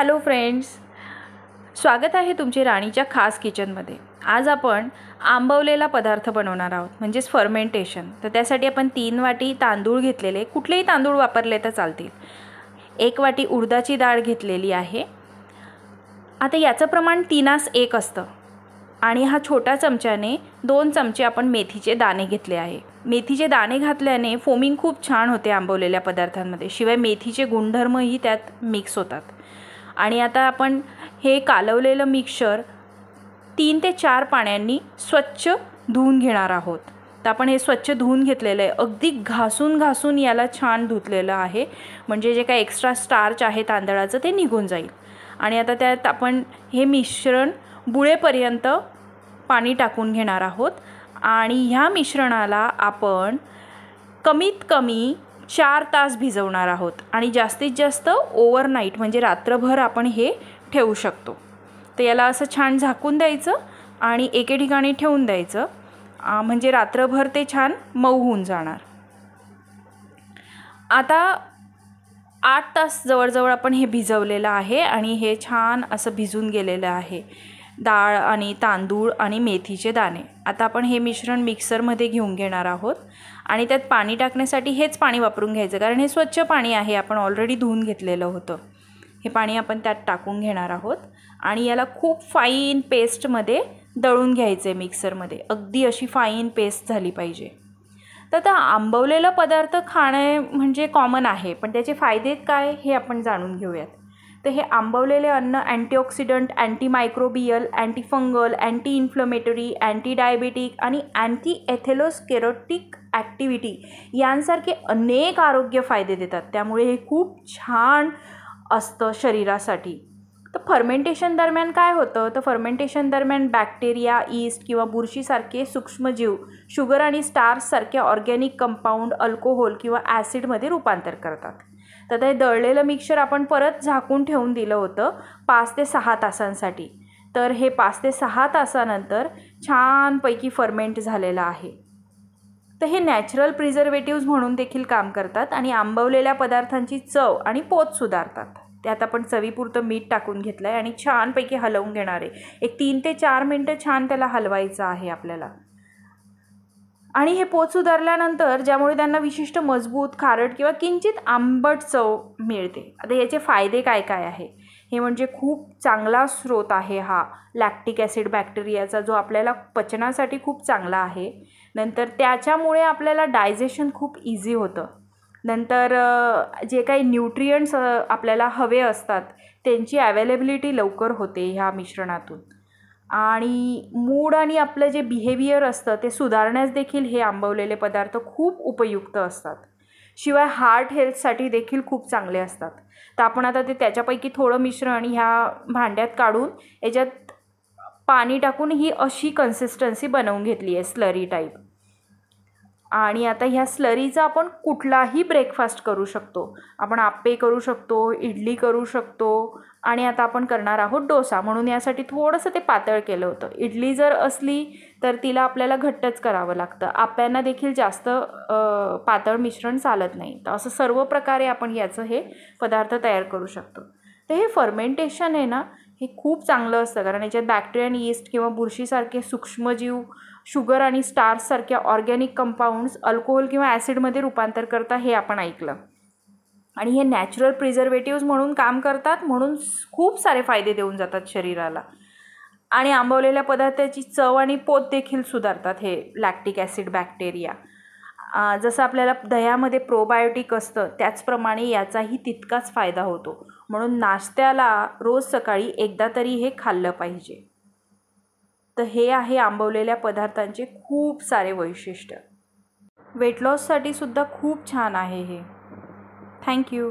hello friends स्वागत आहे तुमचे राणीच्या खास किचनमध्ये आज आपण आंबवलेला पदार्थ बनवणार आहोत म्हणजेच फर्मेंटेशन तर त्यासाठी आपण तीन वाटी तांदूळ घेतलेले कुठलेही तांदूळ वापरले तर चालतील एक वाटी उडदाची डाळ घेतलेली आहे आता याचं प्रमाण तीनास एक असतं आणि हा छोटा चमच्याने दोन चमचे आपण मेथीचे दाणे घेतले आहे मेथीचे दाणे घातल्याने फोमिंग खूप छान होते आंबवलेल्या पदार्थांमध्ये शिवाय मेथीचे गुणधर्मही त्यात मिक्स होतात आणि आता आपण हे कालवलेलं मिक्सर तीन ते चार पाण्यांनी स्वच्छ धुवून घेणार आहोत तर आपण हे स्वच्छ धुवून घेतलेलं आहे अगदी घासून घासून याला छान धुतलेलं आहे म्हणजे जे काही एक्स्ट्रा स्टार्च आहे तांदळाचं ते निघून जाईल आणि आता त्यात आपण हे मिश्रण बुळेपर्यंत पाणी टाकून घेणार आहोत आणि ह्या मिश्रणाला आपण कमीत कमी चार तास भिजवणार आहोत आणि जास्तीत जास्त ओव्हरनाईट म्हणजे रात्रभर आपण हे ठेवू शकतो तर याला असं छान झाकून द्यायचं आणि एके ठिकाणी ठेवून द्यायचं म्हणजे रात्रभर ते छान मऊ होऊन जाणार आता आठ तास जवळजवळ आपण हे भिजवलेलं आहे आणि हे छान असं भिजून गेलेलं आहे डाळ आणि तांदूळ आणि मेथीचे दाणे आता आपण हे मिश्रण मिक्सरमध्ये घेऊन घेणार आहोत आणि त्यात पाणी टाकण्यासाठी हेच पाणी वापरून घ्यायचं कारण हे स्वच्छ पाणी आहे आपण ऑलरेडी धुवून घेतलेलं होतं हे पाणी आपण त्यात टाकून घेणार आहोत आणि याला खूप फाईन पेस्टमध्ये दळून घ्यायचं आहे मिक्सरमध्ये अगदी अशी फाईन पेस्ट झाली पाहिजे तर आता आंबवलेलं पदार्थ खाणे म्हणजे कॉमन आहे पण त्याचे फायदे काय हे आपण जाणून घेऊयात तर हे आंबवलेले अन्न antioxidant antimicrobial antifungal anti inflammatory antidiabetic आणि अँटी एथेलोस्केरोटिक ॲक्टिव्हिटी यांसारखे अनेक आरोग्य फायदे देतात त्यामुळे हे खूप छान असतं शरीरासाठी तर फर्मेंटेशन दरम्यान काय होतं तर फर्मेंटेशन दरम्यान बॅक्टेरिया ईस्ट किंवा बुरशीसारखे सूक्ष्मजीव शुगर आणि स्टार्ससारख्या ऑर्गॅनिक कंपाऊंड अल्कोहोल किंवा ॲसिडमध्ये रूपांतर करतात तर ते दळलेलं मिक्सर आपण परत झाकून ठेवून दिलं होतं पाच ते सहा तासांसाठी तर हे पाच ते सहा तासानंतर छानपैकी फर्मेंट झालेलं आहे तर हे नॅचरल प्रिझर्वेटिव्ज म्हणून देखील काम करतात आणि आंबवलेल्या पदार्थांची चव आणि पोत सुधारतात त्यात आपण चवीपुरतं मीठ टाकून घेतलं आहे आणि छानपैकी हलवून घेणार आहे एक तीन ते चार मिनटं छान त्याला हलवायचं आहे आपल्याला आणि हे पोच सुधारल्यानंतर ज्यामुळे त्यांना विशिष्ट मजबूत खारट किंवा किंचित आंबट चव मिळते आता याचे फायदे काय काय आहे हे म्हणजे खूप चांगला स्रोत आहे हा लॅक्टिक ॲसिड बॅक्टेरियाचा जो आपल्याला पचनासाठी खूप चांगला आहे नंतर त्याच्यामुळे आपल्याला डायजेशन खूप इझी होतं नंतर जे काही न्यूट्रियंट्स आपल्याला हवे असतात त्यांची ॲवेलेबिलिटी लवकर होते ह्या मिश्रणातून आणि मूड आणि आपलं जे बिहेवियर असतं ते सुधारण्यास देखील हे आंबवलेले पदार्थ खूप उपयुक्त असतात शिवाय हार्ट हेल्थसाठी देखील खूप चांगले असतात तर आपण आता ते त्याच्यापैकी थोडं मिश्रण ह्या भांड्यात काढून याच्यात पाणी टाकून ही अशी कन्सिस्टन्सी बनवून घेतली आहे स्लरी टाईप आणि आता ह्या स्लरीचा आपण कुठलाही ब्रेकफास्ट करू शकतो आपण आप्पे करू शकतो इडली करू शकतो आणि आता आपण करणार आहोत डोसा म्हणून यासाठी थोडंसं ते पातळ केलं होतं इडली जर असली तर तिला आपल्याला घट्टच करावं लागतं आप्यांना देखील जास्त पातळ मिश्रण चालत नाही तर असं सर्व प्रकारे आपण याचं हे पदार्थ तयार करू शकतो तर हे फर्मेंटेशन आहे ना हे खूप चांगलं असतं कारण याच्यात बॅक्टेरिया आणि यीस्ट किंवा बुरशीसारखे सूक्ष्मजीव शुगर आणि स्टार्ससारख्या ऑर्गॅनिक कंपाऊंड्स अल्कोहोल किंवा ॲसिडमध्ये रूपांतर करतात हे आपण ऐकलं आणि हे नॅचरल प्रिझर्वेटिव्ज म्हणून काम करतात म्हणून खूप सारे फायदे देऊन जातात शरीराला आणि आंबवलेल्या पदार्थाची चव आणि पोत देखील सुधारतात हे लॅक्टिक ॲसिड बॅक्टेरिया जसं आपल्याला दह्यामध्ये प्रोबायोटिक असतं त्याचप्रमाणे याचाही तितकाच फायदा होतो म्हणून नाश्त्याला रोज सकाळी एकदा तरी हे खाल्लं पाहिजे तर हे आहे आंबवलेल्या पदार्थांचे खूप सारे वैशिष्ट्य वेट लॉससाठी सुद्धा खूप छान आहे हे थँक्यू